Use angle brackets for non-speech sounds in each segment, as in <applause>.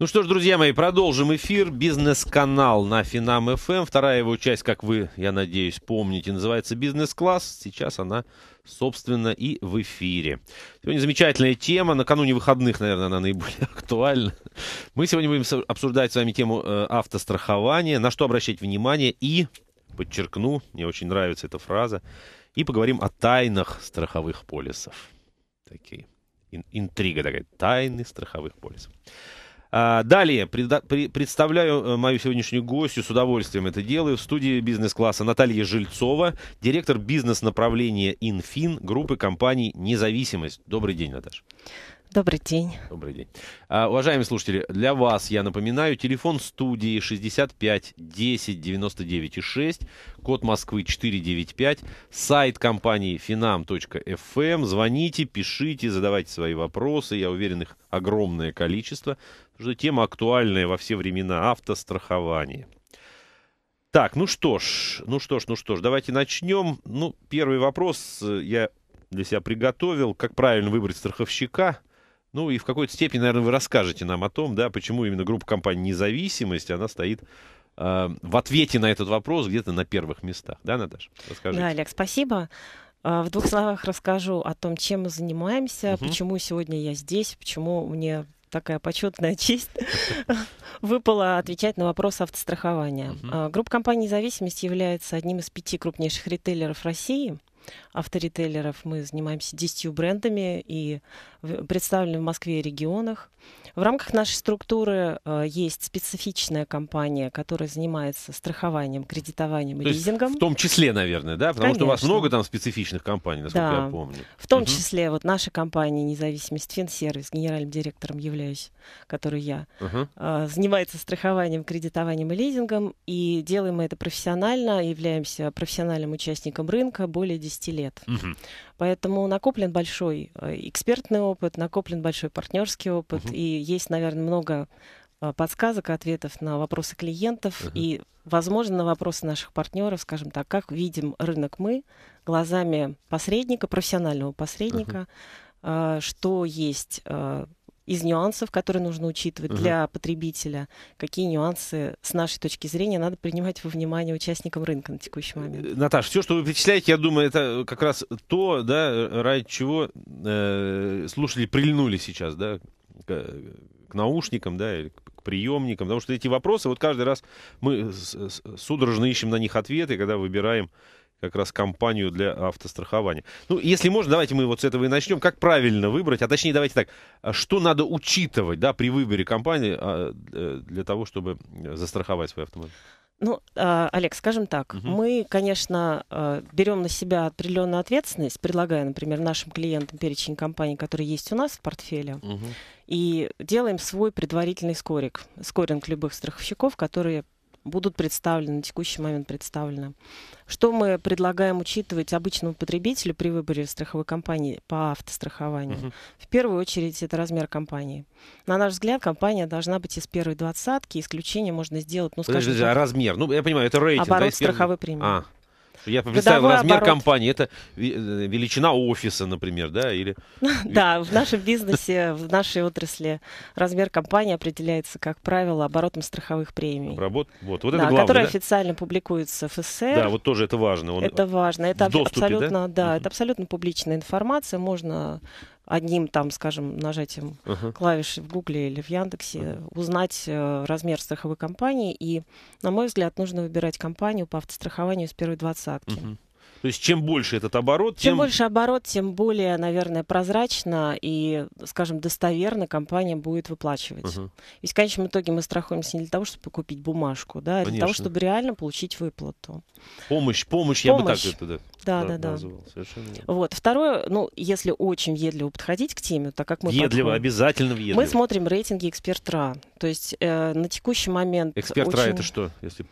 Ну что ж, друзья мои, продолжим эфир. Бизнес-канал на Финам ФМ. Эм. Вторая его часть, как вы, я надеюсь, помните, называется «Бизнес-класс». Сейчас она, собственно, и в эфире. Сегодня замечательная тема. Накануне выходных, наверное, она наиболее <laughs> актуальна. Мы сегодня будем обсуждать с вами тему э, автострахования, на что обращать внимание и, подчеркну, мне очень нравится эта фраза, и поговорим о тайнах страховых полисов. Такие. Интрига такая. Тайны страховых полисов. А, далее, представляю э, мою сегодняшнюю гостью, с удовольствием это делаю, в студии бизнес-класса Наталья Жильцова, директор бизнес-направления «Инфин» группы компаний «Независимость». Добрый день, Наташа. Добрый день. Добрый день. А, уважаемые слушатели, для вас, я напоминаю, телефон студии 65 10 99 6, код Москвы 495, сайт компании finam.fm. Эм. Звоните, пишите, задавайте свои вопросы. Я уверен, их огромное количество что тема актуальная во все времена. Автострахование. Так, ну что ж, ну что ж, ну что ж, давайте начнем. Ну, первый вопрос э, я для себя приготовил. Как правильно выбрать страховщика? Ну и в какой-то степени, наверное, вы расскажете нам о том, да, почему именно группа компаний «Независимость», она стоит э, в ответе на этот вопрос где-то на первых местах. Да, Наташа? Расскажите. Да, Олег, спасибо. Э, в двух словах расскажу о том, чем мы занимаемся, угу. почему сегодня я здесь, почему мне такая почетная <laughs> честь выпала отвечать на вопрос автострахования. А, группа компаний «Зависимость» является одним из пяти крупнейших ритейлеров России – авторитейлеров. Мы занимаемся десятью брендами и представлены в Москве и регионах. В рамках нашей структуры э, есть специфичная компания, которая занимается страхованием, кредитованием и лизингом. В том числе, наверное, да? Потому Конечно. что у вас много там специфичных компаний, насколько да. я помню. В том угу. числе вот наша компания «Независимость Финсервис», генеральным директором являюсь, который я, угу. занимается страхованием, кредитованием и лизингом. И делаем мы это профессионально, являемся профессиональным участником рынка более 10 10 лет. Угу. Поэтому накоплен большой э, экспертный опыт, накоплен большой партнерский опыт, угу. и есть, наверное, много э, подсказок, ответов на вопросы клиентов uh-huh. и, возможно, на вопросы наших партнеров, скажем так, как видим рынок мы глазами посредника, профессионального посредника, uh-huh. что есть из нюансов, которые нужно учитывать угу. для потребителя, какие нюансы с нашей точки зрения надо принимать во внимание участникам рынка на текущий момент. Э, Наташа, все, что вы перечисляете, я думаю, это как раз то, да, ради чего э, слушатели прильнули сейчас, да, к, к наушникам, да, или к приемникам, потому что эти вопросы, вот каждый раз мы судорожно ищем на них ответы, когда выбираем как раз компанию для автострахования. Ну, если можно, давайте мы вот с этого и начнем. Как правильно выбрать, а точнее давайте так, а что надо учитывать да, при выборе компании а, э, для того, чтобы застраховать свой автомобиль? Ну, а, Олег, скажем так, угу. мы, конечно, берем на себя определенную ответственность, предлагая, например, нашим клиентам перечень компаний, которые есть у нас в портфеле, угу. и делаем свой предварительный скорик, скоринг любых страховщиков, которые будут представлены, на текущий момент представлены. Что мы предлагаем учитывать обычному потребителю при выборе страховой компании по автострахованию? Uh -huh. В первую очередь это размер компании. На наш взгляд, компания должна быть из первой двадцатки. Исключение можно сделать, ну, скажем... Подожди, так, а размер? Ну, я понимаю, это рейтинг. Оборот да, страховой премии. А. Я представляю, размер оборот. компании. Это э, величина офиса, например, да? Или... <laughs> Да, в нашем бизнесе, в нашей отрасли размер компании определяется, как правило, оборотом страховых премий. Работ... Вот, вот да, это главное, Который да? официально публикуется в СССР. Да, вот тоже это важно. Он это важно. Это доступе, абсолютно, да? да, это абсолютно публичная информация. Можно одним там, скажем, нажатием uh-huh. клавиши в Гугле или в Яндексе uh-huh. узнать э, размер страховой компании. И, на мой взгляд, нужно выбирать компанию по автострахованию с первой двадцатки. Uh-huh. То есть чем больше этот оборот, тем... больше оборот, тем более, наверное, прозрачно и, скажем, достоверно компания будет выплачивать. Угу. Ведь в конечном итоге мы страхуемся не для того, чтобы купить бумажку, да, а для того, чтобы реально получить выплату. Помощь, помощь, помощь. я бы так это да, да, да, да. Вот. Второе, ну, если очень въедливо подходить к теме, так как мы... Въедливо, подходим, обязательно въедливо. Мы смотрим рейтинги эксперт.ра. То есть э, на текущий момент... Эксперт.ра очень... это что, если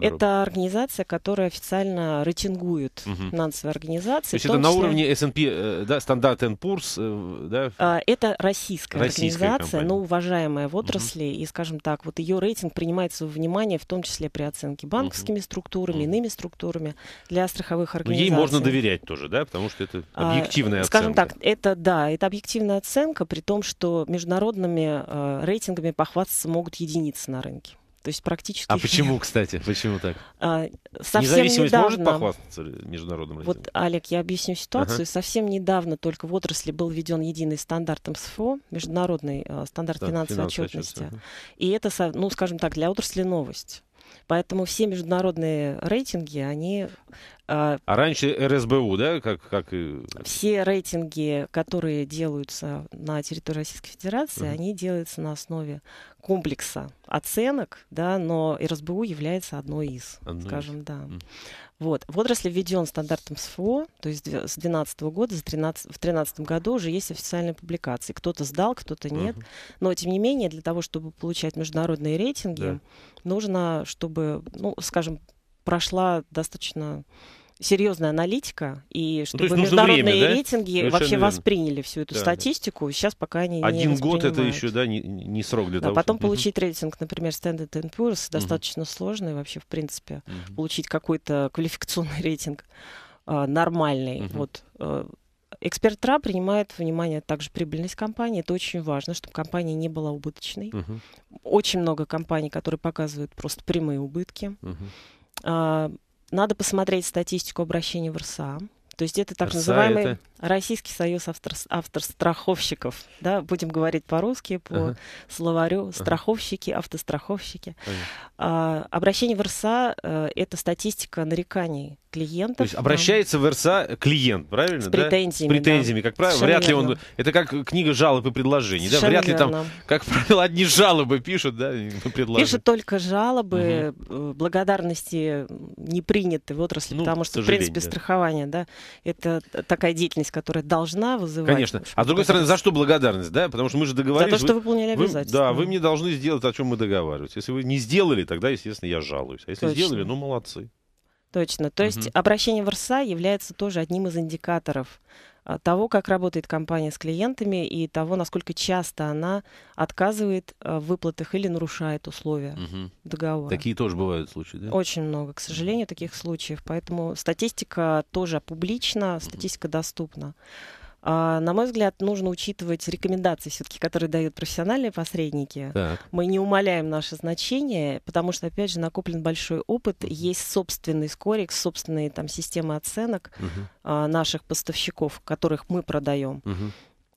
Это организация, которая официально рейтингует угу угу. финансовой организации. То есть это числе... на уровне S&P, э, да, стандарт Poor's, э, да? А, это российская, российская организация, компания. но уважаемая в отрасли, угу. и, скажем так, вот ее рейтинг принимается во внимание, в том числе при оценке банковскими угу. структурами, угу. иными структурами для страховых организаций. Ну, но ей можно доверять тоже, да, потому что это а, объективная а, оценка. Скажем так, это, да, это объективная оценка, при том, что международными э, рейтингами похвастаться могут единицы на рынке. То есть практически... А почему, нет. кстати? Почему так? А, совсем Независимость недавно... может похвастаться международным рейтингом? Вот, Олег, я объясню ситуацию. Ага. Совсем недавно только в отрасли был введен единый стандарт МСФО, международный э, стандарт да, финансовой, финансовой отчетности. Отчет, И это, ну, скажем так, для отрасли новость. Поэтому все международные рейтинги, они а раньше РСБУ, да? Как, как... Все рейтинги, которые делаются на территории Российской Федерации, uh-huh. они делаются на основе комплекса оценок, да, но РСБУ является одной из, одной скажем, из. да. Uh-huh. Вот. В отрасли введен стандарт МСФО, то есть с 2012 года, с 13, в 2013 году уже есть официальные публикации. Кто-то сдал, кто-то нет. Uh-huh. Но, тем не менее, для того, чтобы получать международные рейтинги, да. нужно, чтобы, ну, скажем, прошла достаточно серьезная аналитика, и ну, чтобы ну, международные время, да? рейтинги Совершенно вообще верно. восприняли всю эту да, статистику. Да. Сейчас пока они Один не год это еще да, не, не срок для да, того, потом чтобы... получить рейтинг, например, Standard Poor's, достаточно сложно и вообще, в принципе, угу. получить какой-то квалификационный <laughs> рейтинг а, нормальный. Угу. Вот а, Эксперт ТРА принимает внимание также прибыльность компании. Это очень важно, чтобы компания не была убыточной. Uh-huh. Очень много компаний, которые показывают просто прямые убытки. Uh-huh. Надо посмотреть статистику обращений в РСА. То есть это так РСА называемый это... Российский союз автор... автостраховщиков. Да? Будем говорить по-русски, по ага. словарю. Страховщики, ага. автостраховщики. Понятно. А, обращение в РСА а, — это статистика нареканий клиентов. То есть обращается в РСА клиент, правильно? С претензиями. Да? С претензиями, да. как правило. вряд ли он... Это как книга жалоб и предложений, да? Вряд ли там, как правило, одни жалобы пишут, да, <laughs> предложения. Пишут только жалобы, угу. благодарности не приняты в отрасли, ну, потому что, в принципе, да. страхование, да, это такая деятельность, которая должна вызывать... Конечно. А с другой стороны, за что благодарность, да? Потому что мы же договорились... За то, что вы, выполняли обязательства. Вы, да, вы мне должны сделать, о чем мы договаривались. Если вы не сделали, тогда, естественно, я жалуюсь. А если Точно. сделали, ну, молодцы. Точно. То угу. есть обращение в РСА является тоже одним из индикаторов а, того, как работает компания с клиентами и того, насколько часто она отказывает а, в выплатах или нарушает условия угу. договора. Такие тоже бывают случаи, да? Очень много, к сожалению, таких случаев. Поэтому статистика тоже публична, статистика угу. доступна. А, на мой взгляд, нужно учитывать рекомендации все-таки, которые дают профессиональные посредники. Так. Мы не умаляем наше значение, потому что, опять же, накоплен большой опыт, есть собственный скорик, собственные там системы оценок угу. а, наших поставщиков, которых мы продаем. Угу.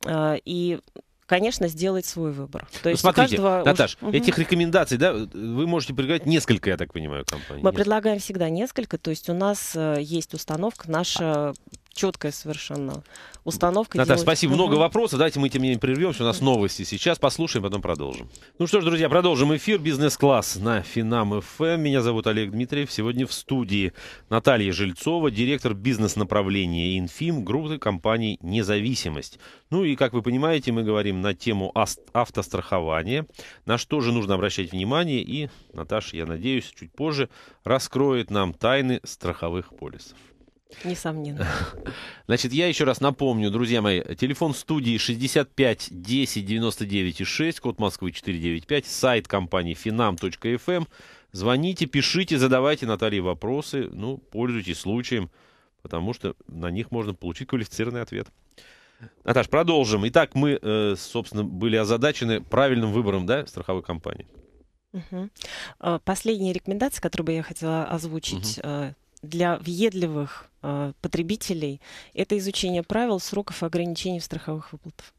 А, и конечно, сделать свой выбор. То ну, есть смотрите, каждого Наташ, уж... этих рекомендаций, да, вы можете предлагать несколько, я так понимаю, компаний. Мы несколько. предлагаем всегда несколько, то есть у нас э, есть установка, наша четкая совершенно установка. Наташа, делается. спасибо. Много вопросов. Давайте мы тем не менее прервемся. У нас новости сейчас. Послушаем, потом продолжим. Ну что ж, друзья, продолжим эфир. Бизнес-класс на Финам ФМ. Меня зовут Олег Дмитриев. Сегодня в студии Наталья Жильцова, директор бизнес-направления Инфим группы компании «Независимость». Ну и, как вы понимаете, мы говорим на тему автострахования, на что же нужно обращать внимание. И Наташа, я надеюсь, чуть позже раскроет нам тайны страховых полисов. Несомненно. <laughs> Значит, я еще раз напомню, друзья мои, телефон студии 65 10 99 6, код Москвы 495, сайт компании finam.fm. Эм. Звоните, пишите, задавайте Наталье вопросы, ну, пользуйтесь случаем, потому что на них можно получить квалифицированный ответ. Наташ, продолжим. Итак, мы, э, собственно, были озадачены правильным выбором, да, страховой компании. Угу. Последняя рекомендация, которую бы я хотела озвучить, угу для въедливых э, потребителей это изучение правил, сроков ограничений в страховых выплатах.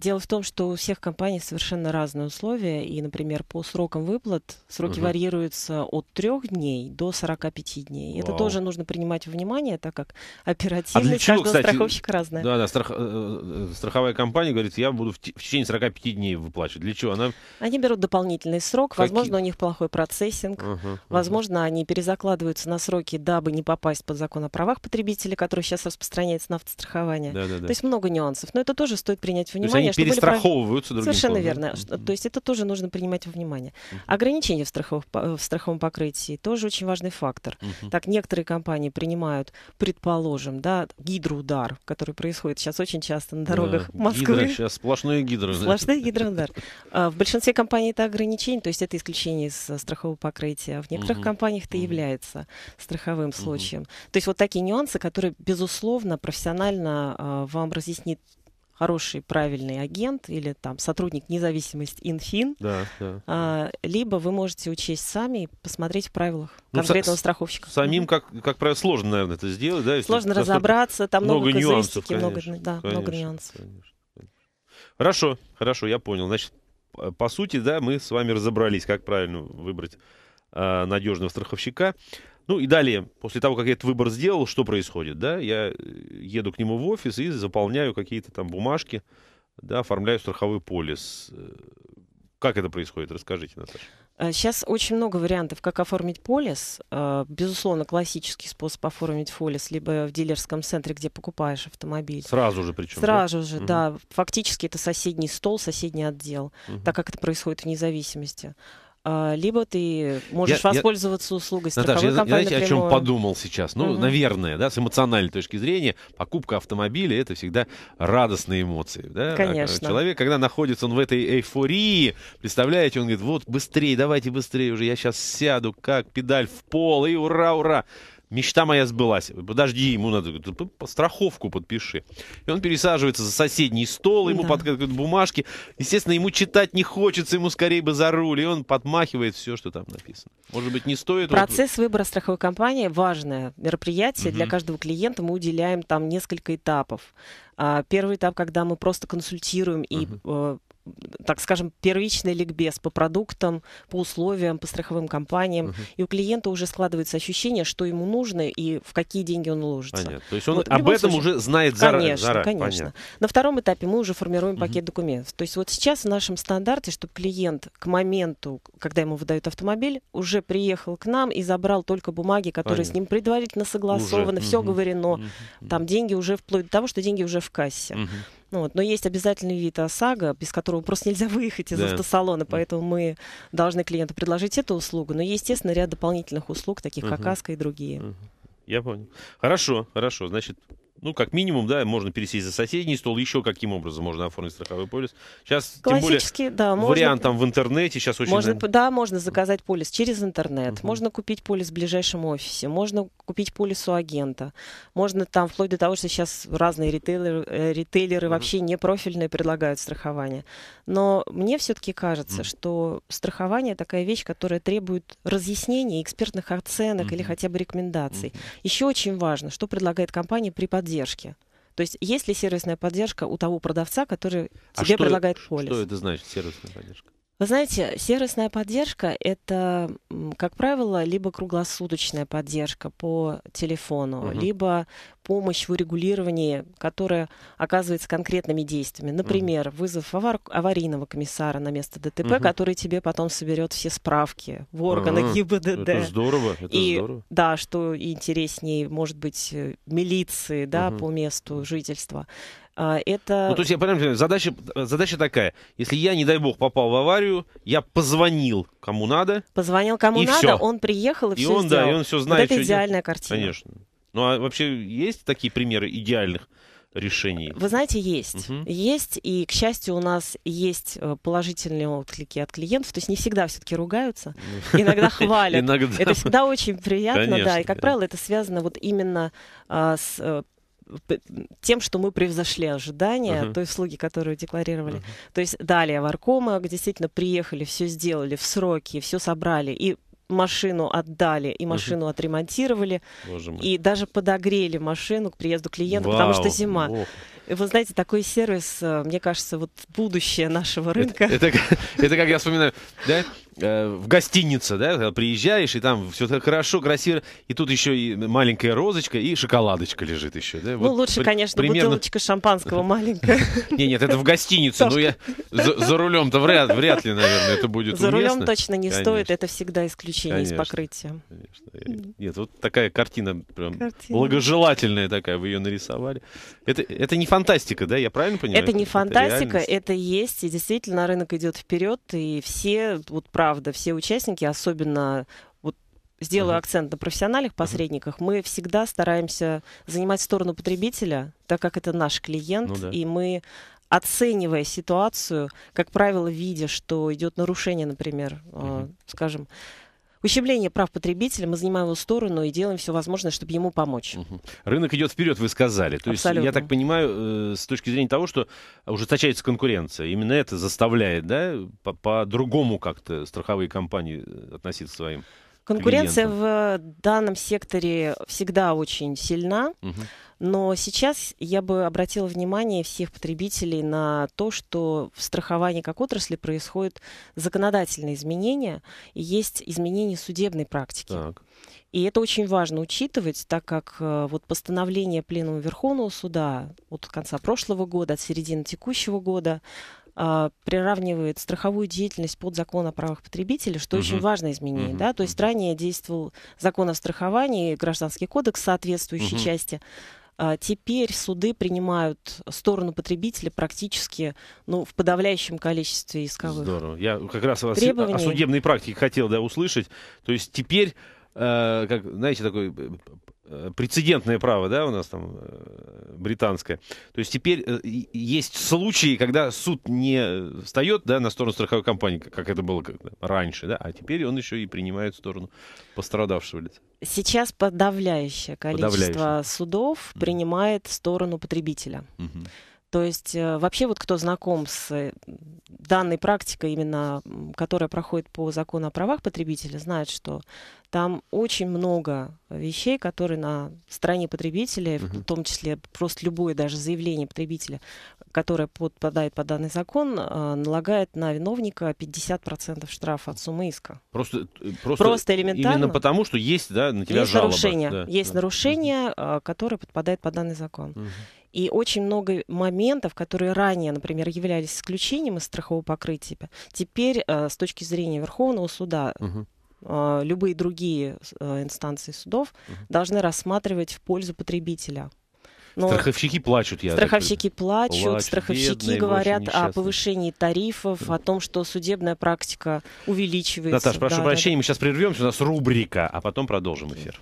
Дело в том, что у всех компаний совершенно разные условия, и, например, по срокам выплат сроки угу. варьируются от 3 дней до 45 дней. Вау. Это тоже нужно принимать во внимание, так как а оперативность а чего, каждого кстати, страховщика разная. Да, да, страх, э, э страховая компания говорит, я буду в, в течение 45 дней выплачивать. Для чего? Она... Они берут дополнительный срок, Какие? возможно, у них плохой процессинг, угу, возможно, угу. они перезакладываются на сроки, дабы не попасть под закон о правах потребителей, который сейчас распространяется на автострахование. Да, да, да. То есть много нюансов, но это тоже стоит принять внимание Конечно, перестраховываются были... другим Совершенно словом. верно. Что, то есть это тоже нужно принимать во внимание. Uh-huh. Ограничения в, страхов... в страховом покрытии тоже очень важный фактор. Uh-huh. Так, некоторые компании принимают, предположим, да, гидроудар, который происходит сейчас очень часто на дорогах да, Москвы. Гидро, сейчас сплошные гидро. Сплошные <laughs> гидроудар. А, в большинстве компаний это ограничение, то есть это исключение из э, страхового покрытия. В некоторых компаниях это является страховым случаем. То есть вот такие нюансы, которые, безусловно, профессионально а, вам разъяснит хороший, правильный агент или там сотрудник независимость Инфин, да, да. А, либо вы можете учесть сами и посмотреть в правилах ну, конкретного с, страховщика. Самим, как, как правило, сложно, наверное, это сделать. Да, сложно разобраться, там много, много нюансов. Конечно, много, да, конечно, много нюансов. конечно. Хорошо, хорошо, я понял. Значит, по сути, да, мы с вами разобрались, как правильно выбрать э, надежного страховщика. Ну и далее, после того, как я этот выбор сделал, что происходит, да? Я э, еду к нему в офис и заполняю какие-то там бумажки, да, оформляю страховой полис. Э, как это происходит? Расскажите, Наташа. Сейчас э, очень много вариантов, как оформить полис. Безусловно, классический способ оформить полис, либо в дилерском центре, где покупаешь автомобиль. Сразу же причем. Сразу да? же, угу. да. Фактически это соседний стол, соседний отдел, угу. так как это происходит в независимости. А, либо ты можешь я, воспользоваться я... услугой страховой Наташа, компании. Я знаете, напрямую. о чем подумал сейчас? Ну, угу. наверное, да, с эмоциональной точки зрения, покупка автомобиля — это всегда радостные эмоции. Да? А, Конечно. А человек, когда находится он в этой эйфории, представляете, он говорит, вот, быстрее, давайте быстрее уже, я сейчас сяду, как педаль в пол, и ура, ура! Мечта моя сбылась. Подожди, ему надо страховку подпиши. И он пересаживается за соседний стол, ему да. подкатывают бумажки. Естественно, ему читать не хочется, ему скорее бы за руль. И он подмахивает все, что там написано. Может быть, не стоит... Процесс вот... выбора страховой компании – важное мероприятие. Угу. Для каждого клиента мы уделяем там несколько этапов. А, первый этап, когда мы просто консультируем и так скажем, первичный ликбез по продуктам, по условиям, по страховым компаниям. Угу. И у клиента уже складывается ощущение, что ему нужно и в какие деньги он уложится. Понятно. То есть он вот, об этом случае... уже знает заранее. Конечно, зара... конечно. Понятно. На втором этапе мы уже формируем угу. пакет документов. То есть вот сейчас в нашем стандарте, чтобы клиент к моменту, когда ему выдают автомобиль, уже приехал к нам и забрал только бумаги, которые Понятно. с ним предварительно согласованы, уже. все угу. говорено, угу. там деньги уже вплоть до того, что деньги уже в кассе. Угу. Ну, вот. Но есть обязательный вид ОСАГО, а, без которого просто нельзя <laughs> выехать из да. автосалона, поэтому мы должны клиенту предложить эту услугу. Но, естественно, ряд дополнительных услуг, таких угу. как АСКО и другие. Угу. Я понял. Хорошо, хорошо. Значит, ну, как минимум, да, можно пересесть за соседний стол, еще каким образом можно оформить страховой полис. Сейчас, тем более, да, вариант можно, там в интернете сейчас очень... Можно, да, можно заказать полис через интернет, uh можно купить полис в ближайшем офисе, можно купить полис у агента, можно там, вплоть до того, что сейчас разные ритейлеры, э, ритейлеры uh-huh. вообще непрофильные предлагают страхование. Но мне все-таки кажется, mm-hmm. что страхование такая вещь, которая требует разъяснений, экспертных оценок mm-hmm. или хотя бы рекомендаций. Mm-hmm. Еще очень важно, что предлагает компания при поддержке. То есть есть ли сервисная поддержка у того продавца, который а тебе что, предлагает полис? Что это значит сервисная поддержка? Вы знаете, сервисная поддержка — это, как правило, либо круглосуточная поддержка по телефону, угу. либо помощь в урегулировании, которая оказывается конкретными действиями. Например, угу. вызов авар... аварийного комиссара на место ДТП, угу. который тебе потом соберет все справки в органы угу. А, ГИБДД. Это здорово, это и, здорово. Да, что интереснее, может быть, э, милиции да, угу. по месту жительства. А, это... Ну, то есть я понимаю, задача, задача такая. Если я, не дай бог, попал в аварию, я позвонил кому надо. Позвонил кому надо, все. он приехал и, и все он, сделал. Да, и он все знает. Вот это идеальная делать. картина. Конечно. Ну, а вообще есть такие примеры идеальных решений? Вы знаете, есть. Угу. Есть, и, к счастью, у нас есть э, положительные отклики от клиентов. То есть не всегда все-таки ругаются, ну, иногда <laughs> хвалят. Это всегда очень приятно, да. И, как правило, это связано вот именно а, с э, тем, что мы превзошли ожидания uh-huh. той услуги, которую декларировали. Uh-huh. То есть далее в Аркома действительно приехали, все сделали в сроки, все собрали и машину отдали, и машину угу. отремонтировали, и даже подогрели машину к приезду клиента, Вау, потому что зима. Ох. Вы знаете, такой сервис, э, мне кажется, вот будущее нашего рынка. Это, это, <laughs> это как я вспоминаю, да? Э, в гостинице, да, приезжаешь, и там все так хорошо, красиво, и тут еще и маленькая розочка, и шоколадочка лежит еще, да? Ну, вот ну, лучше, при, конечно, примерно... бутылочка шампанского маленькая. <laughs> Не, нет, это в гостинице, но я за рулем-то вряд, вряд ли, наверное, это будет За рулем точно не стоит, это всегда исключение из покрытия. Э, нет, вот такая картина прям благожелательная такая, вы ее нарисовали. Это, это не фантастика, да, я правильно понимаю? Это не фантастика, это есть, и действительно рынок идет вперед, и все вот прав правда, все участники, особенно вот сделаю uh-huh. акцент на профессиональных посредниках, uh-huh. мы всегда стараемся занимать сторону потребителя, так как это наш клиент, ну, да. и мы оценивая ситуацию, как правило, видя, что идет нарушение, например, uh-huh. э, скажем, ущемление прав потребителя, мы занимаем его сторону и делаем все возможное, чтобы ему помочь. Угу. Рынок идет вперед, вы сказали. То Абсолютно. есть, я так понимаю, э, с точки зрения того, что ужесточается конкуренция, именно это заставляет, да, по-другому по как-то страховые компании э, относиться к своим Конкуренция клиентам. в данном секторе всегда очень сильна. Угу. Но сейчас я бы обратила внимание всех потребителей на то, что в страховании как отрасли происходят законодательные изменения, и есть изменения судебной практики. Так. И это очень важно учитывать, так как э, вот постановление Пленума Верховного суда от конца прошлого года, от середины текущего года а, приравнивает страховую деятельность под закон о правах потребителей, что угу. очень важное изменение. Угу. Да? То есть ранее действовал закон о страховании, гражданский кодекс соответствующей угу. части, а, теперь суды принимают сторону потребителя практически ну, в подавляющем количестве исковых. Здорово. Я как раз вас Требований... о судебной практике хотел да, услышать. То есть теперь, э, как, знаете, такой э, Э, прецедентное право, да, у нас там э, британское. То есть теперь э, есть случаи, когда суд не встает да, на сторону страховой компании, как это было раньше, да, а теперь он еще и принимает сторону пострадавшего лица. Сейчас подавляющее количество подавляющее. судов принимает сторону потребителя. Угу. То есть э, вообще вот кто знаком с э, данной практикой, именно которая проходит по закону о правах потребителя, знает, что там очень много вещей, которые на стороне потребителя, угу. в том числе просто любое даже заявление потребителя, которое подпадает под данный закон, а, налагает на виновника 50% штрафа от суммы иска. Просто, э, просто, просто элементарно. Именно потому, что есть да, на тебя есть жалоба. Нарушение, да, есть да. нарушение, а, которое подпадает под данный закон. Угу. И очень много моментов, которые ранее, например, являлись исключением из страхового покрытия, теперь э, с точки зрения Верховного суда угу любые другие э, инстанции судов угу. должны рассматривать в пользу потребителя. Но страховщики плачут, я Страховщики так... плачут, плачут, страховщики бедные, говорят о повышении тарифов, о том, что судебная практика увеличивается. Наташа, прошу да, прощения, да. мы сейчас прервемся, у нас рубрика, а потом продолжим эфир.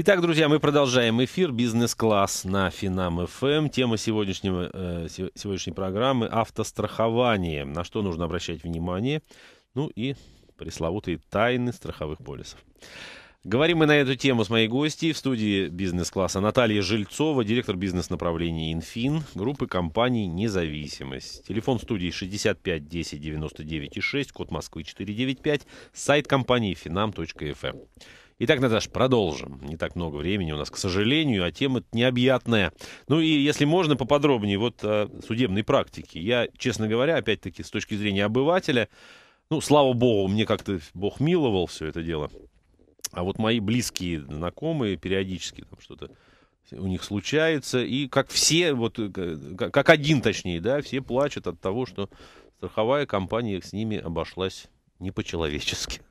Итак, друзья, мы продолжаем эфир «Бизнес-класс» на Финам ФМ. Эм. Тема сегодняшнего, э, сегодняшней программы – автострахование. На что нужно обращать внимание? Ну и пресловутые тайны страховых полисов. Говорим мы на эту тему с моей гостьей в студии бизнес-класса Наталья Жильцова, директор бизнес-направления «Инфин», группы компаний «Независимость». Телефон студии 65 10 99 6, код Москвы 495, сайт компании finam.fm. Итак, Наташ, продолжим. Не так много времени у нас, к сожалению, а тема необъятная. Ну и, если можно, поподробнее вот о э, судебной практике. Я, честно говоря, опять-таки, с точки зрения обывателя, ну, слава богу, мне как-то Бог миловал все это дело. А вот мои близкие знакомые периодически там что-то у них случается, и как все, вот, э, э, как один точнее, да, все плачут от того, что страховая компания с ними обошлась не по-человечески.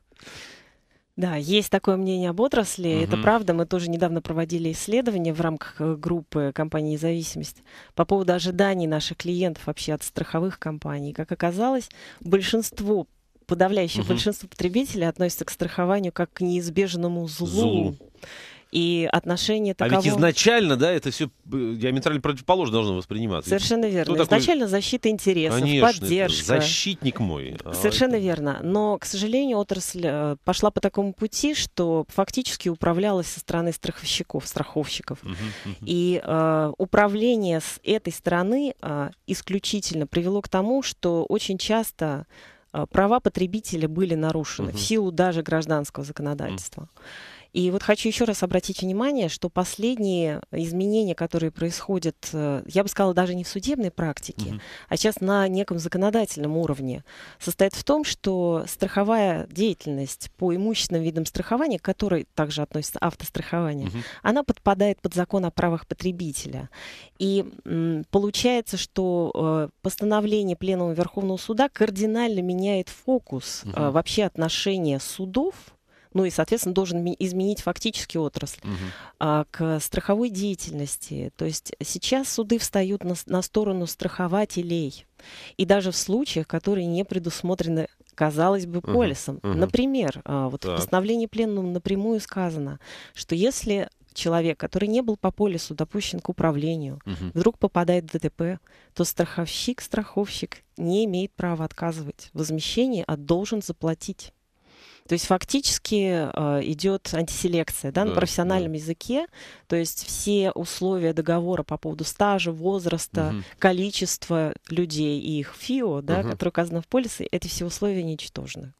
Да, есть такое мнение об отрасли. Угу. Это правда. Мы тоже недавно проводили исследование в рамках э, группы компании «Зависимость» по поводу ожиданий наших клиентов вообще от страховых компаний. Как оказалось, большинство подавляющее угу. большинство потребителей относится к страхованию как к неизбежному злу. злу и отношение таково... А ведь изначально, да, это все э, диаметрально противоположно должно восприниматься. Совершенно ну, верно. Кто изначально такой... защита интересов, Конечно, поддержка. защитник мой. А Совершенно а верно. Но, к сожалению, отрасль э, пошла по такому пути, что фактически управлялась со стороны страховщиков, страховщиков. Угу, угу. И э, управление с этой стороны э, исключительно привело к тому, что очень часто э, права потребителя были нарушены угу. в силу даже гражданского законодательства. Угу. И вот хочу еще раз обратить внимание, что последние изменения, которые происходят, э, я бы сказала, даже не в судебной практике, угу. а сейчас на неком законодательном уровне, состоят в том, что страховая деятельность по имущественным видам страхования, к которой также относится автострахование, угу. она подпадает под закон о правах потребителя. И м, получается, что э, постановление Пленума Верховного Суда кардинально меняет фокус угу. э, вообще отношения судов ну и, соответственно, должен изменить фактически отрасль, угу. а, к страховой деятельности. То есть сейчас суды встают на, на сторону страхователей. И даже в случаях, которые не предусмотрены казалось бы, полисом. Угу, угу. Например, а, вот так. в постановлении пленума напрямую сказано, что если человек, который не был по полису допущен к управлению, угу. вдруг попадает в ДТП, то страховщик-страховщик не имеет права отказывать. Возмещение, а должен заплатить. То есть фактически э, идет антиселекция да, да, на профессиональном да. языке. То есть все условия договора по поводу стажа, возраста, угу. количества людей и их ФИО, да, угу. которые указаны в полисе, эти все условия ничтожны.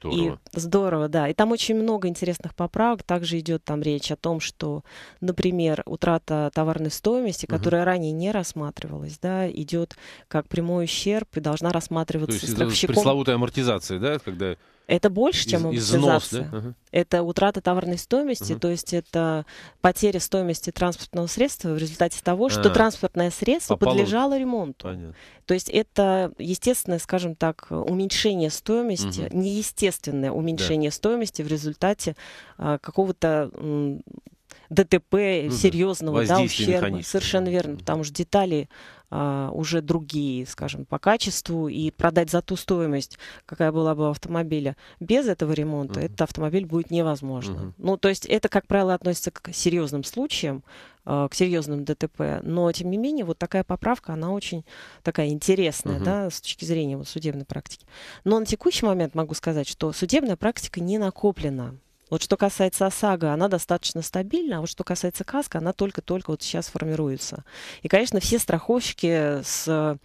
Здорово. И здорово, да. И там очень много интересных поправок. Также идет там речь о том, что, например, утрата товарной стоимости, которая угу. ранее не рассматривалась, да, идет как прямой ущерб и должна рассматриваться То есть страховщиком. пресловутая амортизация, да, когда это больше, чем Из, износ, да? Ага. Это утрата товарной стоимости, ага. то есть это потеря стоимости транспортного средства в результате того, что а, транспортное средство попало... подлежало ремонту. Понятно. То есть это естественное, скажем так, уменьшение стоимости, угу. неестественное уменьшение да. стоимости в результате а, какого-то м- ДТП ну, серьезного, да, ущерба. Совершенно верно, потому что детали а, уже другие, скажем, по качеству, и продать за ту стоимость, какая была бы у автомобиля без этого ремонта, uh-huh. этот автомобиль будет невозможно. Uh-huh. Ну, то есть это, как правило, относится к серьезным случаям, а, к серьезным ДТП, но, тем не менее, вот такая поправка, она очень такая интересная, uh-huh. да, с точки зрения вот, судебной практики. Но на текущий момент могу сказать, что судебная практика не накоплена. Вот что касается ОСАГО, она достаточно стабильна, а вот что касается КАСКО, она только-только вот сейчас формируется. И, конечно, все страховщики с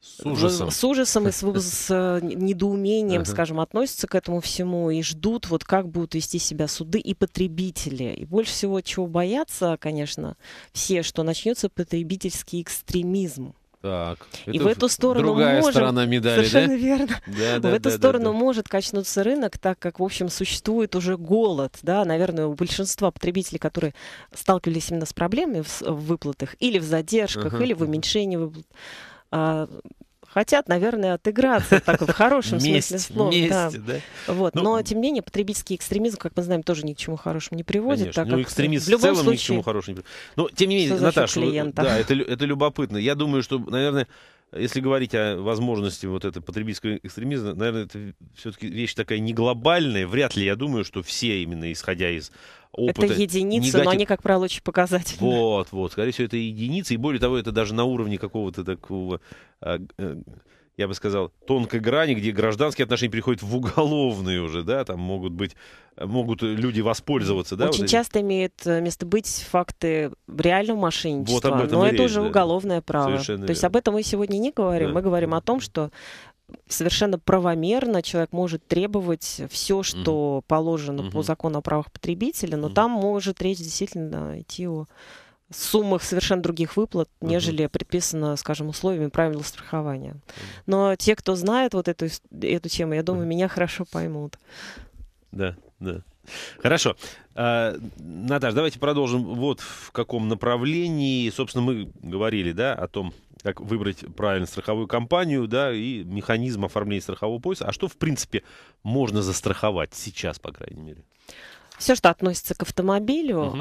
с ужасом. С ужасом и с, с э, недоумением, uh-huh. скажем, относятся к этому всему и ждут, вот как будут вести себя суды и потребители. И больше всего чего боятся, конечно, все, что начнется потребительский экстремизм. Так. И в эту сторону другая можем, сторона медали, совершенно да? верно. Да, да, в эту да, сторону да, да. может качнуться рынок, так как, в общем, существует уже голод, да, наверное, у большинства потребителей, которые сталкивались именно с проблемами в, в выплатах, или в задержках, ага. или в уменьшении выплат. А, хотят, наверное, отыграться так в хорошем смысле слова. Вместе, да. Вот. Ну, но, тем не менее, потребительский экстремизм, как мы знаем, тоже ни к чему хорошему не приводит. Ну, экстремизм в целом ни к чему хорошему не приводит. Но, тем не менее, Наташа, да, это это любопытно. Я думаю, что, наверное, если говорить о возможности вот этого потребительского экстремизма, наверное, это все-таки вещь такая не глобальная. Вряд ли я думаю, что все именно исходя из опыта. Это единицы, негатив... но они, как правило, очень показательны. Вот, вот. Скорее всего, это единицы. И более того, это даже на уровне какого-то такого, а, э, я бы сказал, тонкой грани, где гражданские отношения переходят в уголовные уже, да, там могут быть, могут люди воспользоваться, да. Очень вот часто имеют э, место быть факты реального мошенничества, вот но это речь, уже да. уголовное право. Совершенно То верно. есть об этом мы сегодня не говорим, да. мы говорим о том, что совершенно правомерно человек может требовать все, что mm-hmm. положено mm-hmm. по закону о правах потребителя, но mm-hmm. там может речь действительно идти о суммах совершенно других выплат, нежели mm-hmm. предписано, скажем, условиями правил страхования. Но те, кто знает вот эту, эту тему, я думаю, mm-hmm. меня хорошо поймут. Да, да. Хорошо. А, Наташ, давайте продолжим вот в каком направлении. Собственно, мы говорили, да, о том, как выбрать правильно страховую компанию, да, и механизм оформления страхового полиса. А что, в принципе, можно застраховать сейчас, по крайней мере? Все, что относится к автомобилю, угу.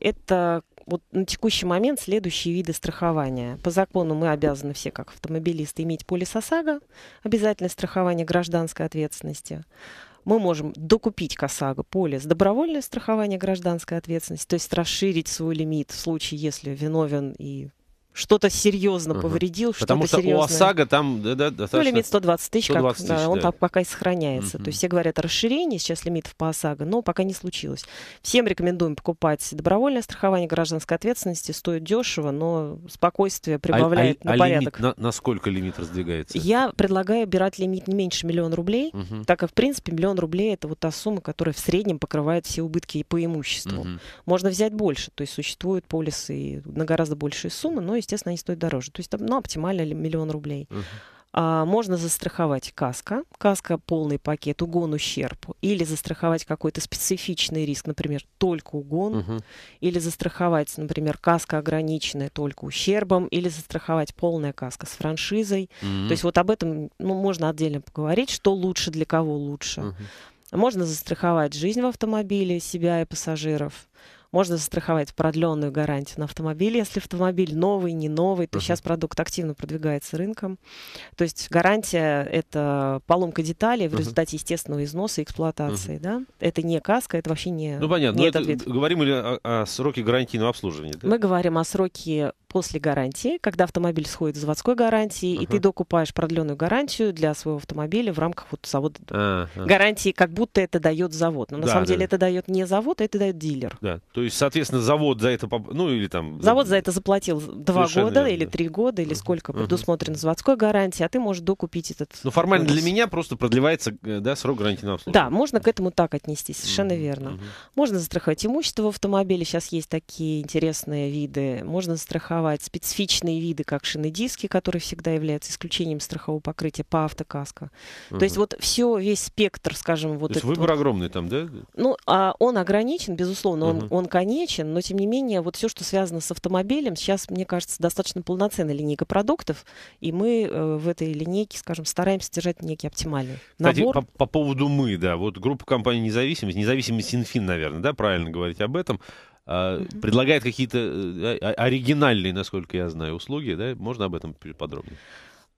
это вот на текущий момент следующие виды страхования. По закону мы обязаны все, как автомобилисты, иметь полис ОСАГО, обязательное страхование гражданской ответственности. Мы можем докупить к ОСАГО полис добровольное страхование гражданской ответственности, то есть расширить свой лимит в случае, если виновен и что-то серьезно ага. повредил, Потому что-то серьезное. Потому что у ОСАГО там да, да, ну, достаточно... Ну, лимит 120 тысяч, 120 как, да, он да. там пока и сохраняется. Угу. То есть все говорят о расширении сейчас лимитов по ОСАГО, но пока не случилось. Всем рекомендуем покупать добровольное страхование гражданской ответственности, стоит дешево, но спокойствие а, прибавляет а, а, на а порядок. Лимит, на, на сколько лимит раздвигается? Я предлагаю бирать лимит не меньше миллиона рублей, угу. так как, в принципе, миллион рублей это вот та сумма, которая в среднем покрывает все убытки и по имуществу. Угу. Можно взять больше, то есть существуют полисы на гораздо большие суммы, но естественно, они стоят дороже. То есть ну, оптимально миллион рублей. Uh-huh. А, можно застраховать каска, каска полный пакет, угон, ущерб, или застраховать какой-то специфичный риск, например, только угон, Uh-huh. или застраховать, например, каска ограниченная только ущербом, или застраховать полная каска с франшизой. Uh-huh. То есть вот об этом ну, можно отдельно поговорить, что лучше, для кого лучше. Угу. Можно застраховать жизнь в автомобиле, себя и пассажиров. Можно застраховать продленную гарантию на автомобиль, если автомобиль новый, не новый, то uh-huh. сейчас продукт активно продвигается рынком. То есть гарантия — это поломка деталей в uh-huh. результате естественного износа и эксплуатации. Uh-huh. Да? Это не каска, это вообще не Ну понятно. Не ну, этот это, вид. Говорим ли о, о сроке гарантийного обслуживания? Да? Мы говорим о сроке после гарантии, когда автомобиль сходит с заводской гарантии, uh-huh. и ты докупаешь продленную гарантию для своего автомобиля в рамках вот завода. Uh-huh. Гарантии, как будто это дает завод. Но на самом да. деле это дает не завод, а это дает дилер. Да. То есть, соответственно, завод за это, ну или там... Завод за это заплатил два года верно, или три года, или uh-huh. сколько предусмотрено заводской гарантии, а ты можешь докупить этот... Ну формально для меня просто продлевается э, да, срок гарантии на обслуживание. Да, можно к этому так отнестись, совершенно uh-huh. верно. Uh-huh. Можно застраховать имущество в автомобиле, сейчас есть такие интересные виды. Можно застраховать страховать специфичные виды, как шины диски, которые всегда являются исключением страхового покрытия по автокаско. Угу. То есть вот все, весь спектр, скажем, вот... То есть выбор вот... огромный там, да? Ну, а он ограничен, безусловно, он, угу. он конечен, но тем не менее вот все, что связано с автомобилем, сейчас, мне кажется, достаточно полноценная линейка продуктов, и мы э, в этой линейке, скажем, стараемся держать некий оптимальный Кстати, набор. По, по поводу мы, да, вот группа компаний «Независимость», «Независимость Инфин», наверное, да, правильно говорить об этом, mm Предлагает какие-то э, оригинальные, насколько я знаю, услуги, да? Можно об этом подробнее?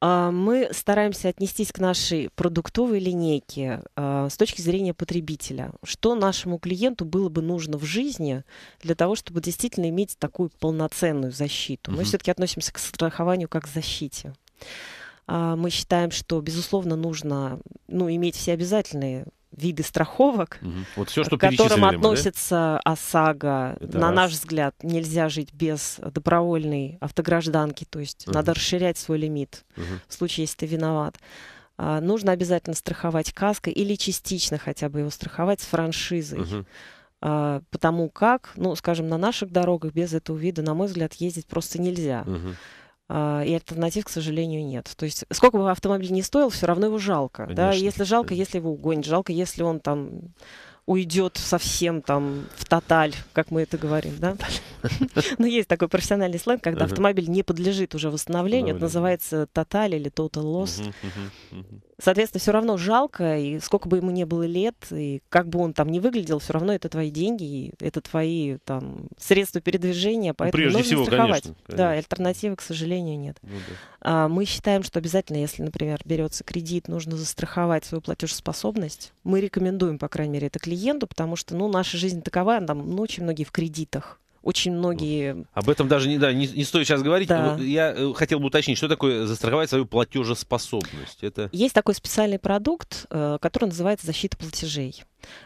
А, мы стараемся отнестись к нашей продуктовой линейке а, с точки зрения потребителя. Что нашему клиенту было бы нужно в жизни для того, чтобы действительно иметь такую полноценную защиту? Мы все-таки относимся к страхованию как к защите. Мы считаем, что, безусловно, нужно ну, иметь все обязательные виды страховок, угу. вот все, что к которым относится да? ОСАГО. Это на раз. наш взгляд, нельзя жить без добровольной автогражданки, то есть угу. надо расширять свой лимит угу. в случае, если ты виноват. А, нужно обязательно страховать каско или частично хотя бы его страховать с франшизой. Угу. А, потому как, ну, скажем, на наших дорогах без этого вида, на мой взгляд, ездить просто нельзя. Угу. А, и альтернатив, к сожалению, нет. То есть сколько бы автомобиль ни стоил, все равно его жалко. Конечно. Да? Если жалко, если его угонят, жалко, если он там уйдет совсем там в тоталь, как мы это говорим, да? <laughs> Но ну, есть такой профессиональный сленг, когда автомобиль не подлежит уже восстановлению, это называется тоталь или total loss. Соответственно, все равно жалко, и сколько бы ему не было лет, и как бы он там не выглядел, все равно это твои деньги, и это твои там средства передвижения, ну, поэтому прежде нужно всего, страховать. Конечно, конечно. Да, альтернативы, к сожалению, нет. Ну, да. а, мы считаем, что обязательно, если, например, берется кредит, нужно застраховать свою платежеспособность. Мы рекомендуем, по крайней мере, это клиенту, потому что, ну, наша жизнь такова, там, ну, очень многие в кредитах очень многие... Об этом даже не, да, не, не стоит сейчас говорить. Да. Я э, хотел бы уточнить, что такое застраховать свою платежеспособность? Это... Есть такой специальный продукт, э, который называется защита платежей.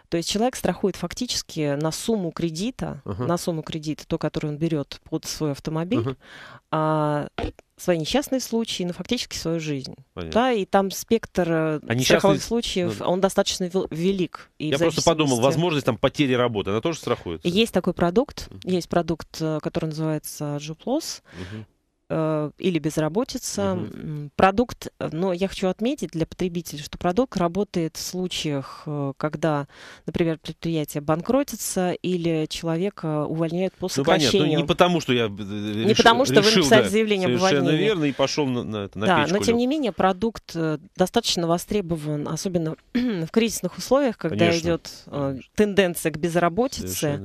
То есть человек страхует фактически на сумму кредита, uh-huh. на сумму кредита, то, который он берет под свой автомобиль, uh-huh. а, свои несчастные случаи, но фактически свою жизнь. Понятно. Да, и там спектр э, а страховых несчастные... случаев, ну, он достаточно велик. И Я зависимости... просто подумал, возможность там потери работы, она тоже страхуется? Есть такой продукт, есть продукт, э, который называется JobLoss, угу. Э, или безработица. Угу. Продукт, э, но я хочу отметить для потребителей что продукт работает в случаях, э, когда, например, предприятие банкротится или человека увольняют по сокращению. Ну, понятно, ну, не потому, что я Не потому, что решил, вы написали да, заявление об увольнении. Совершенно верно, и пошел на, на, на Да, печку но тем лег. не менее продукт достаточно востребован, особенно <clears throat> в кризисных условиях, когда Конечно. идет э, тенденция к безработице.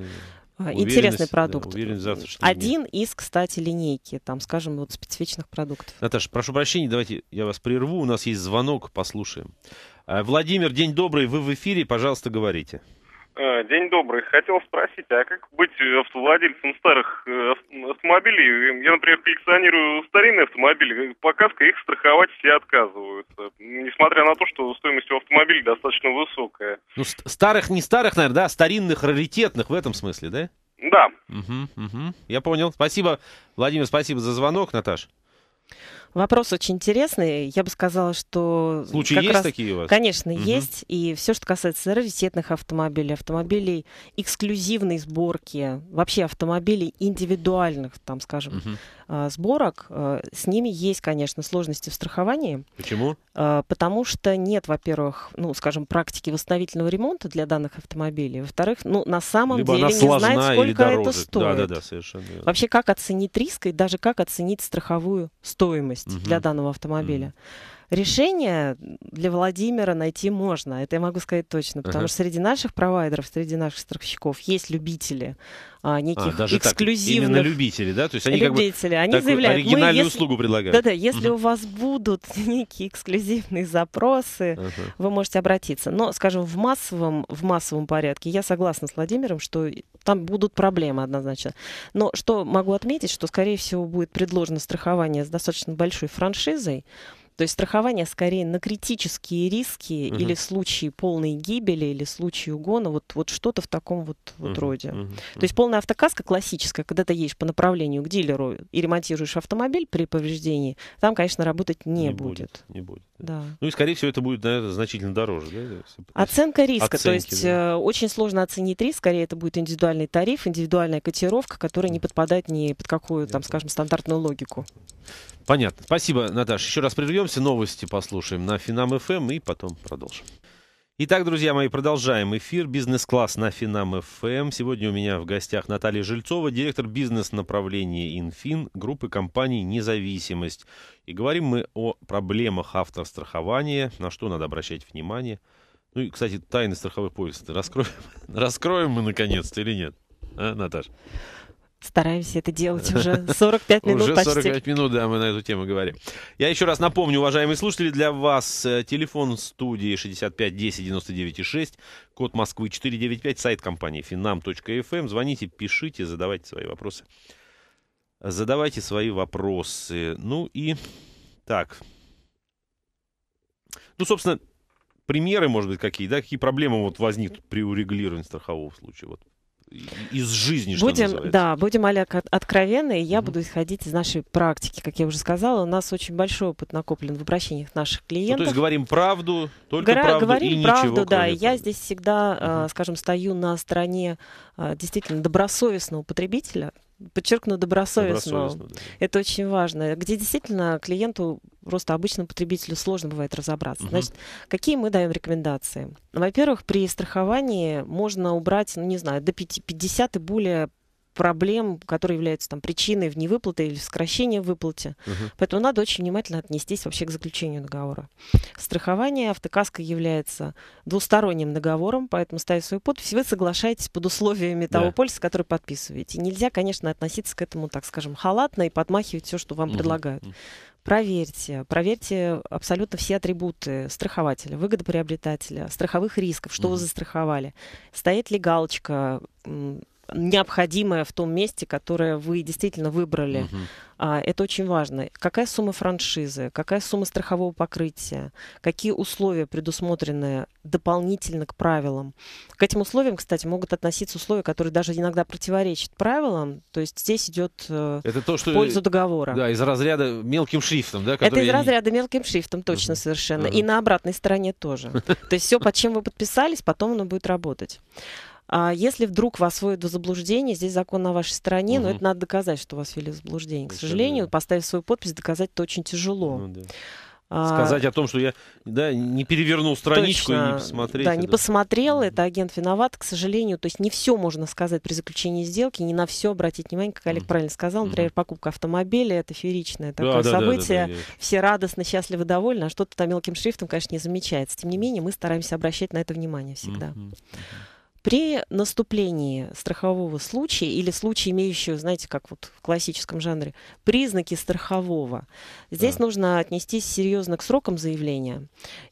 А, интересный продукт. Да, уверенность Один из, кстати, линейки, там, скажем, вот специфичных продуктов. Наташа, прошу прощения, давайте я вас прерву. У нас есть звонок, послушаем. Э, Владимир, день добрый, вы в эфире, пожалуйста, говорите. Э, день добрый. Хотел спросить, а как быть автовладельцем э, старых э, автомобилей? Я, например, коллекционирую старинные автомобили. По каско их страховать все отказываются. Несмотря на то, что стоимость у автомобиля достаточно высокая. Ну, старых, не старых, наверное, да? Старинных, раритетных в этом смысле, да? Да. Угу, угу. Я понял. Спасибо, Владимир, спасибо за звонок, Наташ. Вопрос очень интересный. Я бы сказала, что... Случаи есть раз, такие у вас? Конечно, угу. есть. И все, что касается раритетных автомобилей, автомобилей эксклюзивной сборки, вообще автомобилей индивидуальных, там, скажем, угу. сборок, э, с ними есть, конечно, сложности в страховании. Почему? А, потому что нет, во-первых, ну, скажем, практики восстановительного ремонта для данных автомобилей. Во-вторых, ну, на самом Либо деле не знает, сколько это стоит. Да, да, да, совершенно. Вообще, как оценить риск и даже как оценить страховую стоимость? возможность угу. для данного автомобиля. Угу. Решение для Владимира найти можно, это я могу сказать точно, потому uh-huh. что среди наших провайдеров, среди наших страховщиков есть любители а, а неких а, даже эксклюзивных... Так, именно любители, да? То есть они любители, как бы они заявляют, оригинальную мы, если... услугу предлагают. Да-да, если uh-huh. у вас будут <laughs> некие эксклюзивные запросы, uh-huh. вы можете обратиться. Но, скажем, в массовом, в массовом порядке я согласна с Владимиром, что там будут проблемы однозначно. Но что могу отметить, что, скорее всего, будет предложено страхование с достаточно большой франшизой, то есть страхование скорее на критические риски угу. или случаи полной гибели, или случаи угона, вот, вот что-то в таком вот, вот угу. роде. Угу. То есть полная автокаска классическая, когда ты едешь по направлению к дилеру и ремонтируешь автомобиль при повреждении, там, конечно, работать не, не будет. будет. Не будет. Да. Ну и, скорее всего, это будет, наверное, значительно дороже. Да? Оценка риска. Оценки, то есть да. Э, очень сложно оценить риск, скорее это будет индивидуальный тариф, индивидуальная котировка, которая не подпадает ни под какую, там, скажем, стандартную логику. Понятно. Спасибо, Наташа. Еще раз прервем прервемся, новости послушаем на Финам ФМ эм и потом продолжим. Итак, друзья мои, продолжаем эфир «Бизнес-класс» на Финам ФМ. Эм. Сегодня у меня в гостях Наталья Жильцова, директор бизнес-направления «Инфин» группы компаний «Независимость». И говорим мы о проблемах автострахования, на что надо обращать внимание. Ну и, кстати, тайны страховой полиса раскроем, <laughs> раскроем мы наконец-то или нет, а, Наташа? Стараемся это делать <laughs> уже 45 минут Уже 45 почти. минут, да, мы на эту тему говорим. Я еще раз напомню, уважаемые слушатели, для вас э, телефон студии 65 10 99 6, код Москвы 495, сайт компании finam.fm. Эм. Звоните, пишите, задавайте свои вопросы. Задавайте свои вопросы. Ну и так. Ну, собственно, примеры, может быть, какие, да, какие проблемы вот возникнут при урегулировании страхового случая. Вот из жизни, что будем, называется. Да, будем, Аля, откровенны. и Я угу. буду исходить из нашей практики. Как я уже сказала, у нас очень большой опыт накоплен в обращениях наших клиентов. Ну, то есть говорим правду, только Гора- правду говорим и правду, ничего, да. Я здесь всегда, угу. скажем, стою на стороне э, действительно добросовестного потребителя, подчеркну, добросовестно. добросовестно да. Это очень важно. Где действительно клиенту, просто обычному потребителю сложно бывает разобраться. Угу. Значит, какие мы даем рекомендации? Во-первых, при страховании можно убрать, ну не знаю, до 50 и более проблем, которые являются там, причиной в невыплате или в сокращении в выплате. Угу. Поэтому надо очень внимательно отнестись вообще к заключению договора. Страхование автокаска является двусторонним договором, поэтому ставя свою подпись, вы соглашаетесь под условиями да. того полиса, который подписываете. И нельзя, конечно, относиться к этому, так скажем, халатно и подмахивать все, что вам угу. предлагают. Проверьте, проверьте абсолютно все атрибуты страхователя, выгодоприобретателя, страховых рисков, что mm-hmm. вы застраховали, стоит ли галочка необходимое в том месте, которое вы действительно выбрали. Угу. А, это очень важно. Какая сумма франшизы, какая сумма страхового покрытия, какие условия предусмотрены дополнительно к правилам. К этим условиям, кстати, могут относиться условия, которые даже иногда противоречат правилам. То есть здесь идет э, это то, что, в пользу договора. Да, из разряда мелким шрифтом, да? Это из разряда не... мелким шрифтом, точно uh-huh. совершенно. Uh-huh. И на обратной стороне тоже. То есть все, под чем вы подписались, потом оно будет работать. А если вдруг вас вводят в заблуждение, здесь закон на вашей стороне, угу. но это надо доказать, что вас ввели в заблуждение. К сожалению, поставить свою подпись, доказать это очень тяжело. Ну, да. А, сказать о том, что я да, не перевернул страничку Точно, и не посмотрел. Да, не посмотрел, это агент виноват, к сожалению. То есть не все можно сказать при заключении сделки, не на все обратить внимание, как Олег mm-hmm. правильно сказал. Например, покупка автомобиля, это фееричное такое да, событие. да, да, да, да. Все радостно, счастливы, довольны, а что-то там мелким шрифтом, конечно, не замечается. Тем не менее, мы стараемся обращать на это внимание всегда. Mm-hmm. При наступлении страхового случая или случая, имеющего, знаете, как вот в классическом жанре, признаки страхового, здесь да. нужно отнестись серьезно к срокам заявления.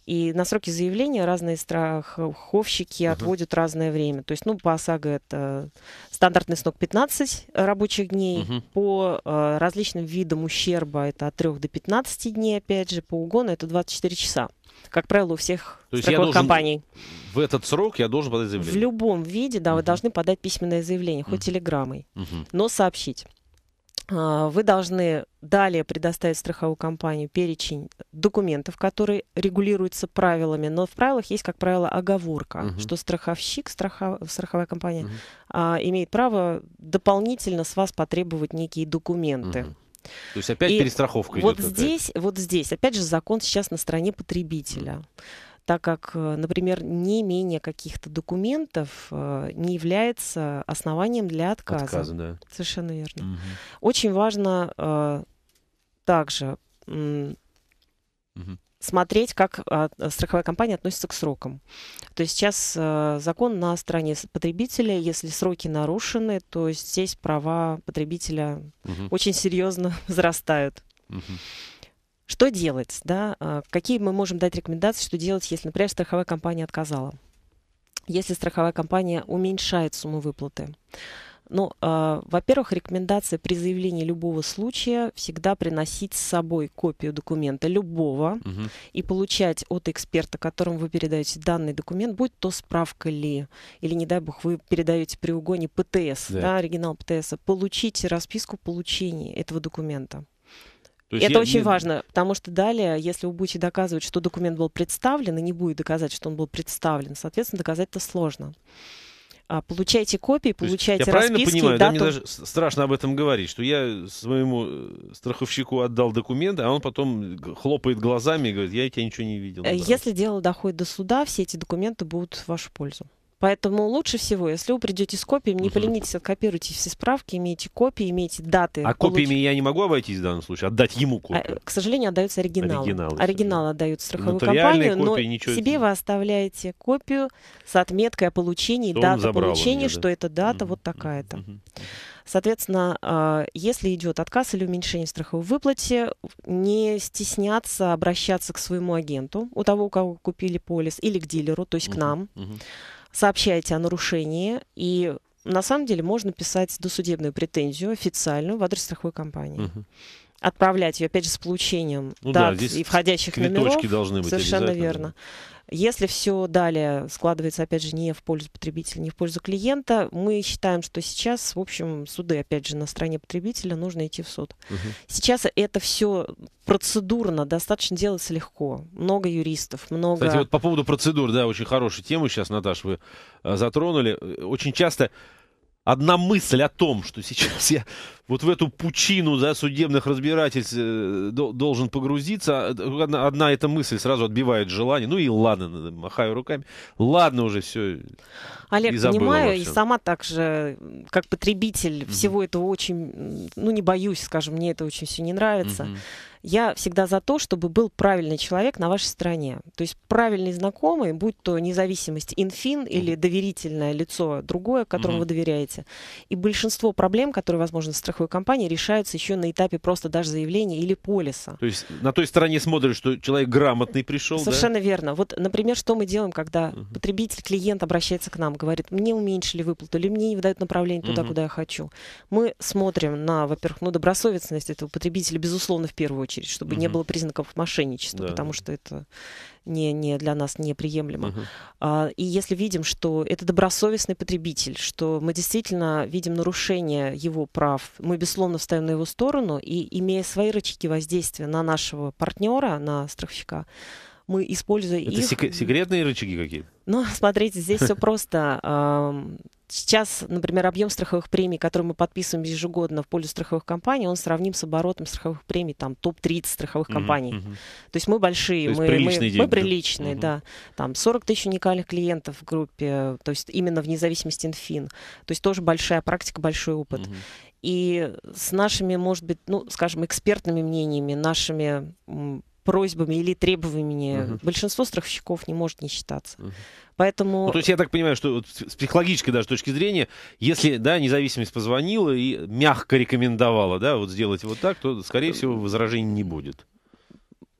И на сроки заявления разные страховщики угу. отводят разное время. То есть, ну, по ОСАГО это стандартный срок 15 рабочих дней, угу. по э, различным видам ущерба это от 3 до 15 дней, опять же, по угону это 24 часа как правило, у всех То страховых должен, компаний. В этот срок я должен подать заявление? В любом виде, да, угу. вы должны подать письменное заявление, хоть угу. телеграммой, угу. но сообщить. А, вы должны далее предоставить страховую компанию перечень документов, которые регулируются правилами. Но в правилах есть, как правило, оговорка, угу. что страховщик, страхов... страховая компания угу. а, имеет право дополнительно с вас потребовать некие документы. Угу. То есть опять и перестраховка вот идет. Вот здесь, вот здесь, опять же, закон сейчас на стороне потребителя так как, э, например, не менее каких-то документов э, не является основанием для отказа. Отказа, да. Совершенно верно. Угу. Очень важно э, также... Э, угу смотреть, как а, страховая компания относится к срокам. То есть сейчас э, закон на стороне потребителя. Если сроки нарушены, то здесь права потребителя угу. очень серьезно <laughs> взрастают. Угу. Что делать? Да? А, какие мы можем дать рекомендации, что делать, если, например, страховая компания отказала? Если страховая компания уменьшает сумму выплаты? Ну, э, во-первых, рекомендация при заявлении любого случая всегда приносить с собой копию документа любого угу. и получать от эксперта, которому вы передаете данный документ, будь то справка ли, или, не дай бог, вы передаете при угоне ПТС, да. Да, оригинал ПТС, получить расписку получения этого документа. это я, очень не... важно, потому что далее, если вы будете доказывать, что документ был представлен, и не будет доказать, что он был представлен, соответственно, доказать это сложно. А, получайте копии, получайте я расписки. Я правильно понимаю, дату... да, мне даже страшно об этом говорить, что я своему э, страховщику отдал документы, а он потом хлопает глазами и говорит, я тебя ничего не видел. Э, если дело доходит до суда, все эти документы будут в вашу пользу. Поэтому лучше всего, если вы придете с копиями, не угу. поленитесь, откопируйте все справки, имейте копии, имейте даты. А получ... копиями я не могу обойтись в данном случае, отдать ему копию. А, э, к сожалению, отдаются оригиналы. Оригиналы, оригиналы отдают страховую компанию, копии, но ничего... себе вы оставляете копию с отметкой о получении, что дата получения, меня, да. что эта дата угу. вот такая-то. Угу. Соответственно, а, если идет отказ или уменьшение страховой выплате, не стесняться обращаться к своему агенту, у того, у кого купили полис, или к дилеру, то есть угу. к нам. Угу сообщайте о нарушении и на самом деле можно писать досудебную претензию официальную в адрес страховой компании. Угу отправлять ее, опять же, с получением ну, дат да, и входящих номеров. должны быть Совершенно верно. Если все далее складывается, опять же, не в пользу потребителя, не в пользу клиента, мы считаем, что сейчас, в общем, суды, опять же, на стороне потребителя нужно идти в суд. Угу. Сейчас это все процедурно достаточно делается легко. Много юристов, много... Кстати, вот по поводу процедур, да, очень хорошую тему сейчас, Наташа, вы э, затронули. Э, очень часто одна мысль о том, что сейчас я вот в эту пучину да, судебных разбирательств э, должен погрузиться, одна, одна эта мысль сразу отбивает желание. Ну и ладно, махаю руками. Ладно уже все. Э, Олег, и понимаю, и сама также как потребитель mm-hmm. всего этого очень, ну не боюсь, скажем, мне это очень все не нравится. Mm-hmm я всегда за то, чтобы был правильный человек на вашей стороне. То есть правильный знакомый, будь то независимость инфин или доверительное лицо другое, которому вы доверяете. И большинство проблем, которые, возможно, в страховой компании, решаются еще на этапе просто даже заявления или полиса. То есть на той стороне смотрят, что человек грамотный пришел. Совершенно да? верно. Вот, например, что мы делаем, когда mm-hmm. потребитель, клиент обращается к нам, говорит, мне уменьшили выплату или мне не выдают направление туда, mm-hmm. куда я хочу. Мы смотрим на, во-первых, ну, добросовестность этого потребителя, безусловно, в первую очередь очередь, чтобы угу. не было признаков мошенничества, да. потому что это не, не для нас неприемлемо. Угу. А, и если видим, что это добросовестный потребитель, что мы действительно видим нарушение его прав, мы, безусловно, встаем на его сторону и, имея свои рычаги воздействия на нашего партнера, на страховщика, мы используя Это их... Сек- секретные рычаги какие Ну, смотрите, здесь все <laughs> просто. Сейчас, например, объем страховых премий, который мы подписываем ежегодно в пользу страховых компаний, он сравним с оборотом страховых премий там топ-30 страховых mm-hmm, компаний. Mm-hmm. То есть мы большие, есть мы, мы, мы приличные, да. mm да. Там 40 тысяч уникальных клиентов в группе, то есть именно вне зависимости инфин. То есть тоже большая практика, большой опыт. Mm-hmm. И с нашими, может быть, ну, скажем, экспертными мнениями, нашими просьбами или требованиями. Угу. Большинство страховщиков не может не считаться. Угу. Поэтому... Ну, то есть я так понимаю, что вот, с психологической даже точки зрения, если да, независимость позвонила и мягко рекомендовала да, вот сделать вот так, то, скорее всего, возражений не будет.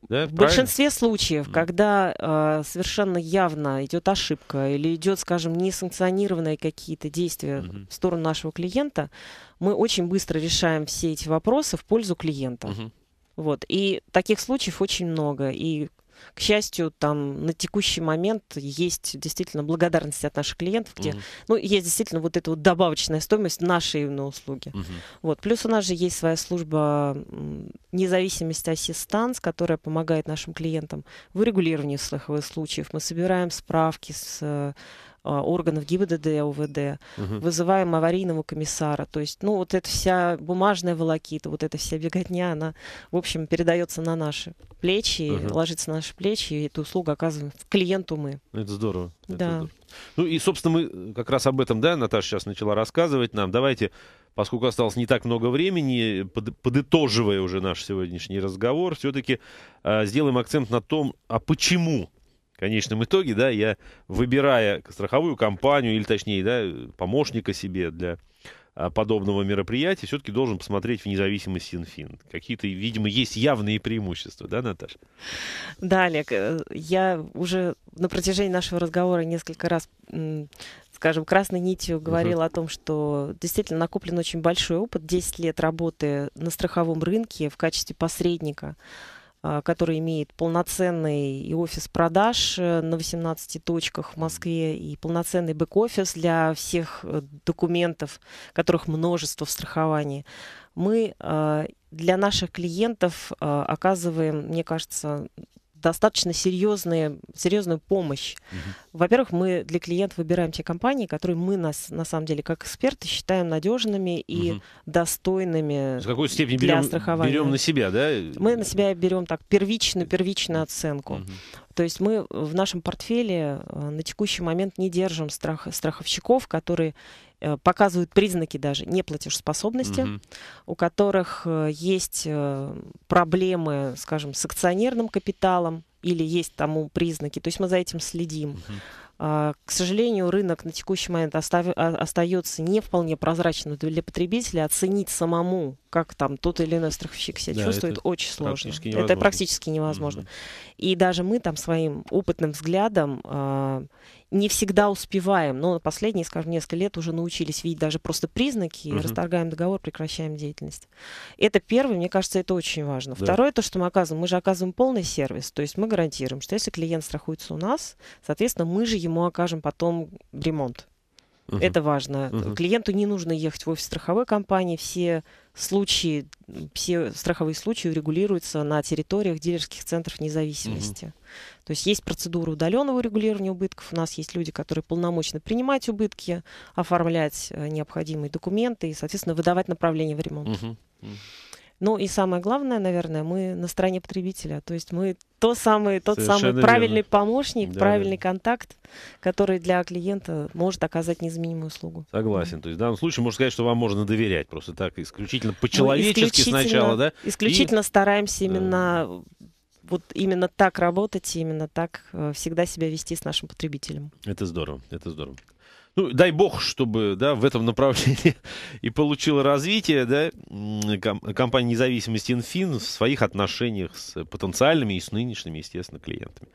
Да, в большинстве случаев, когда э, совершенно явно идет ошибка или идет, скажем, несанкционированные какие-то действия mm-hmm. в сторону нашего клиента, мы очень быстро решаем все эти вопросы в пользу клиента. Mm-hmm. Вот. И таких случаев очень много. И, к счастью, там на текущий момент есть действительно благодарность от наших клиентов, где, угу. ну, есть действительно вот эта вот добавочная стоимость нашей именно услуги. Угу. Вот. Плюс у нас же есть своя служба независимости ассистанс, которая помогает нашим клиентам в регулировании слуховых случаев. Мы собираем справки с э, а, органов ГИБДД, УВД, угу. вызываем аварийного комиссара. То есть, ну, вот эта вся бумажная волокита, вот эта вся беготня, она, в общем, передается на наши плечи, угу. ложится на наши плечи, и эту услугу оказываем клиенту мы. Это здорово. Да. Это здорово. Ну и, собственно, мы как раз об этом, да, Наташа сейчас начала рассказывать нам. Давайте, поскольку осталось не так много времени, под, подытоживая уже наш сегодняшний разговор, все-таки э, а, сделаем акцент на том, а почему конечном итоге, да, я выбирая страховую компанию, или точнее, да, помощника себе для а, подобного мероприятия, все-таки должен посмотреть в зависимости Инфин. Какие-то, видимо, есть явные преимущества, да, Наташа? Да, Олег, э, я уже на протяжении нашего разговора несколько раз скажем, красной нитью говорила uh о том, что действительно накоплен очень большой опыт, 10 лет работы на страховом рынке в качестве посредника а, который имеет полноценный и офис продаж э, на 18 точках в Москве, и полноценный бэк-офис для всех э, документов, которых множество в страховании, мы а, для наших клиентов а, оказываем, мне кажется, достаточно серьезные, серьезную помощь. Угу. Во-первых, мы для клиента выбираем те компании, которые мы нас, на самом деле, как эксперты, считаем надежными и угу. достойными За какую степень для берем, страхования. Берем на себя, да? Мы на себя берем так первичную, первичную оценку. Угу. То есть мы в нашем портфеле э, на текущий момент не держим страх, страховщиков, которые э, показывают признаки даже неплатежеспособности, угу. у которых э, есть проблемы, скажем, с акционерным капиталом или есть тому признаки. То есть мы за этим следим. Угу. А, к сожалению, рынок на текущий момент а, остается не вполне прозрачным для потребителя. Оценить а самому, как там тот или иной страховщик себя да, чувствует, очень сложно. Невозможно. Это практически невозможно. Mm-hmm. И даже мы там своим опытным взглядом э, не всегда успеваем. Но последние, скажем, несколько лет уже научились видеть даже просто признаки, mm-hmm. расторгаем договор, прекращаем деятельность. Это первое, мне кажется, это очень важно. Да. Второе, то, что мы оказываем, мы же оказываем полный сервис. То есть мы гарантируем, что если клиент страхуется у нас, соответственно, мы же ему ему окажем потом ремонт. Угу. Это важно. Угу. Клиенту не нужно ехать в офис страховой компании. Все случаи, все страховые случаи регулируются на территориях дилерских центров независимости. Угу. То есть есть процедура удаленного регулирования убытков. У нас есть люди, которые полномочны принимать убытки, оформлять э, необходимые документы и, соответственно, выдавать направление в ремонт. Угу. Ну и самое главное, наверное, мы на стороне потребителя. То есть мы то самый, тот Совершенно самый правильный верно. помощник, да, правильный да. контакт, который для клиента может оказать незаменимую услугу. Согласен. Да. То есть в данном случае можно сказать, что вам можно доверять просто так исключительно по-человечески ну, сначала, да? Исключительно и... стараемся именно да вот именно так работать, и именно так э, всегда себя вести с нашим потребителем. Это здорово, это здорово ну, дай бог, чтобы, да, в этом направлении <laughs> и получило развитие, да, компания независимости «Инфин» в своих отношениях с потенциальными и с нынешними, естественно, клиентами.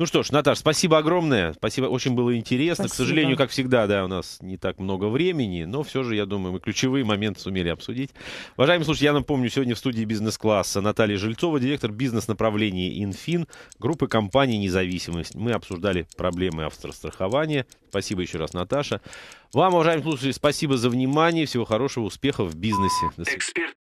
Ну что ж, Наташа, спасибо огромное. Спасибо, очень было интересно. Спасибо. К сожалению, как всегда, да, у нас не так много времени, но все же, я думаю, мы ключевые моменты сумели обсудить. Уважаемые слушатели, я напомню, сегодня в студии бизнес-класса Наталья Жильцова, директор бизнес-направления «Инфин», группы компаний «Независимость». Мы обсуждали проблемы автострахования. Спасибо еще раз, Наташа. Вам, уважаемые слушатели, спасибо за внимание. Всего хорошего, успехов в бизнесе. До свидания.